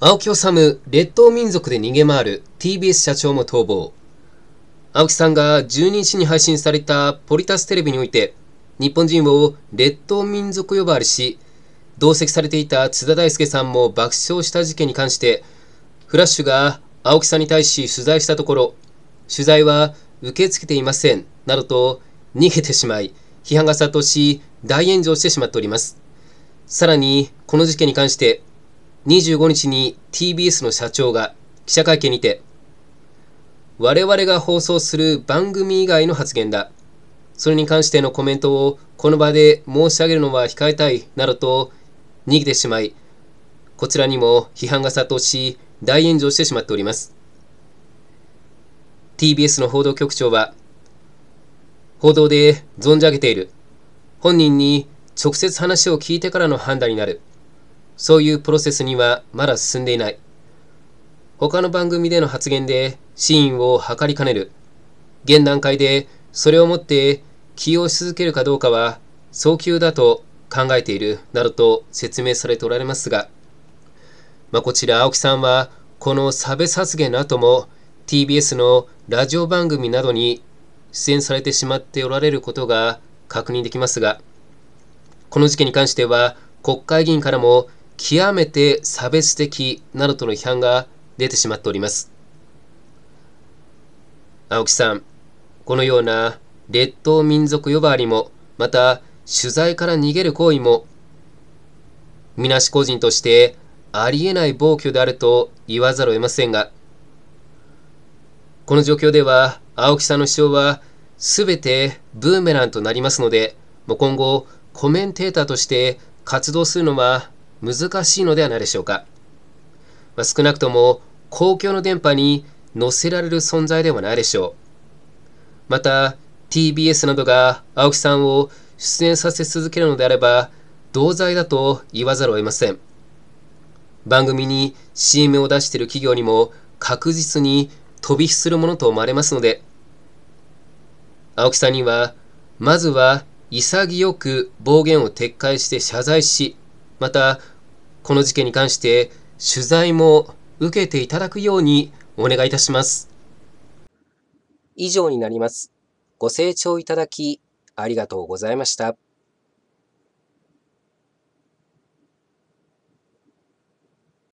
青木治、列島民族で逃げ回る TBS 社長も逃亡。青木さんが12日に配信されたポリタステレビにおいて、日本人を列島民族呼ばわりし、同席されていた津田大介さんも爆笑した事件に関して、フラッシュが青木さんに対し取材したところ、取材は受け付けていません、などと逃げてしまい、批判が殺到し、大炎上してしまっております。さらに、この事件に関して、25日に TBS の社長が記者会見にて、我々が放送する番組以外の発言だ。それに関してのコメントをこの場で申し上げるのは控えたいなどと逃げてしまい、こちらにも批判が殺到し、大炎上してしまっております。TBS の報道局長は、報道で存じ上げている。本人に直接話を聞いてからの判断になる。そういうプロセスにはまだ進んでいない。他の番組での発言で真意を図りかねる。現段階でそれをもって起用し続けるかどうかは早急だと考えているなどと説明されておられますが、まあ、こちら青木さんはこの差別発言の後も TBS のラジオ番組などに出演されてしまっておられることが確認できますが、この事件に関しては国会議員からも極めて差別的などとの批判が出てしまっております。青木さん、このような列島民族呼ばわりも、また取材から逃げる行為も、みなし個人としてありえない暴挙であると言わざるを得ませんが、この状況では青木さんの主張はすべてブーメランとなりますので、もう今後コメンテーターとして活動するのは難しいのではないでしょうか。まあ、少なくとも公共の電波に載せられる存在ではないでしょう。また TBS などが青木さんを出演させ続けるのであれば同罪だと言わざるを得ません。番組に CM を出している企業にも確実に飛び火するものと思われますので青木さんにはまずは潔く暴言を撤回して謝罪しまた、この事件に関して取材も受けていただくようにお願いいたします。以上になります。ご清聴いただき、ありがとうございました。